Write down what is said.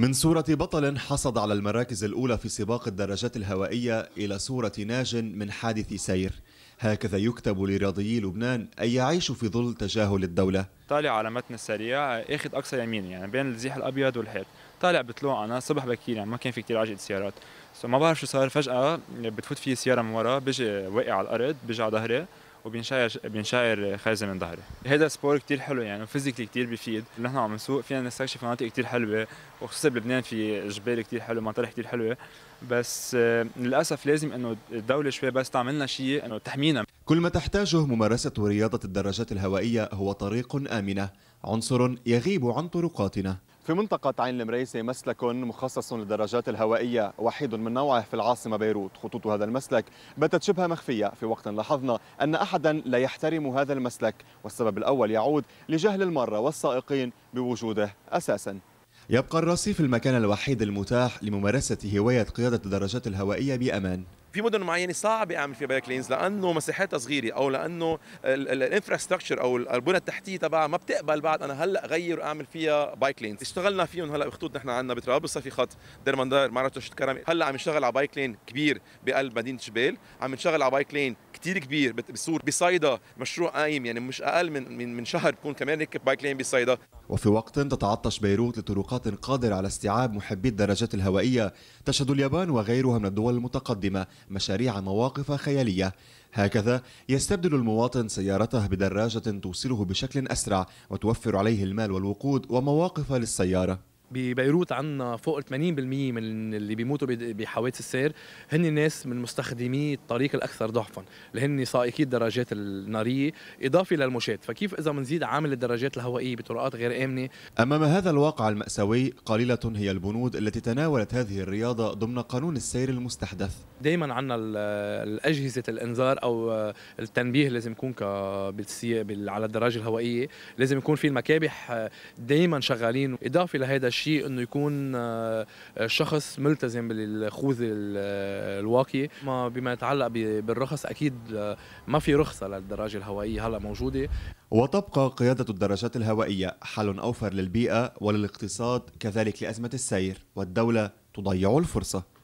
من صورة بطل حصد على المراكز الأولى في سباق الدراجات الهوائية إلى صورة ناج من حادث سير هكذا يكتب لرياضيي لبنان أن يعيشوا في ظل تجاهل الدولة طالع على متن السريع اخذ أقصى يمين يعني بين الزيح الأبيض والحيط طالع بتلوع أنا صبح بكير يعني ما كان في كثير عجلة سيارات ما بعرف شو صار فجأة بتفوت فيه سيارة من ورا بيجي واقع على الأرض بيجي على ظهري وبينشاير بينشاير خازن من ظهري هذا سبور كثير حلو يعني فيزيكلي كثير بيفيد نحن عم نسوق فينا نستكشف مناطق كثير حلوه وخصوصا بلبنان في جبال كثير حلوه مطارح كثير حلوه بس آه، للاسف لازم انه الدوله شوي بس تعمل لنا شيء انه تحمينا كل ما تحتاجه ممارسه رياضه الدراجات الهوائيه هو طريق امنه عنصر يغيب عن طرقاتنا في منطقة عين المريسي مسلك مخصص للدراجات الهوائية وحيد من نوعه في العاصمة بيروت خطوط هذا المسلك باتت شبه مخفية في وقت لاحظنا أن أحدا لا يحترم هذا المسلك والسبب الأول يعود لجهل المارة والسائقين بوجوده أساساً يبقى الرصيف المكان الوحيد المتاح لممارسة هواية قيادة الدراجات الهوائية بأمان في مدن معينه صعب اعمل فيها بايك لينز لانه مساحتها صغيره او لانه الانفراستراكشر او البنى التحتيه تبعها ما بتقبل بعد انا هلا غير اعمل فيها بايك لينز اشتغلنا فيهم هلا بخطوط نحن عندنا بترابلس في خط درمندار معركه كرم هلا عم نشتغل على بايك لين كبير بقلب مدينه جبال عم نشتغل على بايك لين كثير كبير بصور بصيدا مشروع قايم يعني مش اقل من من, من شهر بكون كمان هيك بايك لين بصيدا وفي وقت تتعطش بيروت لطرقات قادره على استيعاب محبي الدراجات الهوائيه تشهد اليابان وغيرها من الدول المتقدمه مشاريع مواقف خياليه هكذا يستبدل المواطن سيارته بدراجه توصله بشكل اسرع وتوفر عليه المال والوقود ومواقف للسياره ببيروت عندنا فوق 80% من اللي بيموتوا بحوادث السير هن ناس من مستخدمي الطريق الاكثر ضعفا اللي هن سائقي الدراجات الناريه اضافه للمشاة فكيف اذا بنزيد عامل الدراجات الهوائيه بطرقات غير امنه امام هذا الواقع الماساوي قليله هي البنود التي تناولت هذه الرياضه ضمن قانون السير المستحدث دائما عندنا الاجهزه الانذار او التنبيه لازم يكون على الدراجه الهوائيه لازم يكون في المكابح دائما شغالين اضافه لهذا الشيء انه يكون آه، شخص ملتزم بالخوذه آه، الواقيه ما بما يتعلق بالرخص اكيد آه، ما في رخصه للدراجه الهوائيه هلا موجوده وتبقى قيادة الدراجات الهوائية حل أوفر للبيئة وللاقتصاد كذلك لأزمة السير والدولة تضيع الفرصة